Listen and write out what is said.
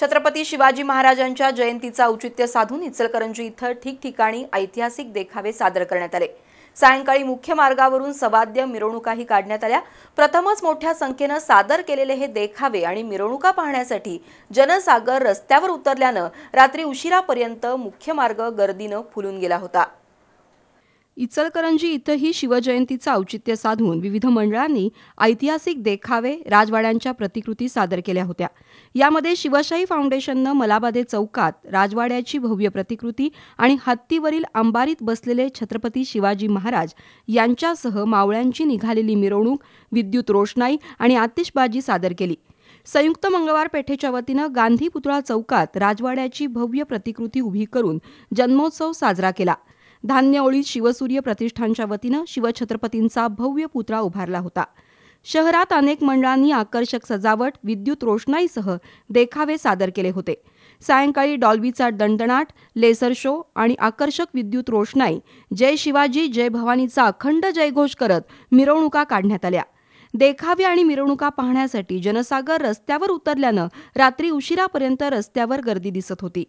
छत्रपती शिवाजी महाराजांच्या जयंतीचा औचित्य साधून इचलकरंजी इथं ठिकठिकाणी ऐतिहासिक देखावे सादर करण्यात आले सायंकाळी मुख्य मार्गावरून सवाद्य मिरवणुकाही काढण्यात आल्या प्रथमच मोठ्या संख्येनं सादर केलेले हे देखावे आणि मिरवणुका पाहण्यासाठी जनसागर रस्त्यावर उतरल्यानं रात्री उशिरापर्यंत मुख्य मार्ग गर्दीनं फुलून गेला होता इचलकरंजी इथंही शिवजयंतीचं औचित्य साधून विविध मंडळांनी ऐतिहासिक देखावे राजवाड्यांच्या प्रतिकृती सादर केल्या होत्या यामध्ये शिवशाही फाउंडेशननं मलाबादे चौकात राजवाड्याची भव्य प्रतिकृती आणि हत्तीवरील अंबारीत बसलेले छत्रपती शिवाजी महाराज यांच्यासह मावळ्यांची निघालेली मिरवणूक विद्युत रोषणाई आणि आतिषबाजी सादर केली संयुक्त मंगळवार पेठेच्या वतीनं गांधी पुतळा चौकात राजवाड्याची भव्य प्रतिकृती उभी करून जन्मोत्सव साजरा केला धान्य ओळीत शिवसूर्य प्रतिष्ठानच्या वतीनं शिवछत्रपतींचा भव्य पुतळा उभारला होता शहरात अनेक मंडळांनी आकर्षक सजावट विद्युत रोषणाईसह देखावे सादर केले होते सायंकाळी डॉल्बीचा दणदणाट लेसर शो आणि आकर्षक विद्युत रोषणाई जय शिवाजी जय भवानीचा अखंड जयघोष करत मिरवणुका काढण्यात आल्या देखावे आणि मिरवणुका पाहण्यासाठी जनसागर रस्त्यावर उतरल्यानं रात्री उशिरापर्यंत रस्त्यावर गर्दी दिसत होती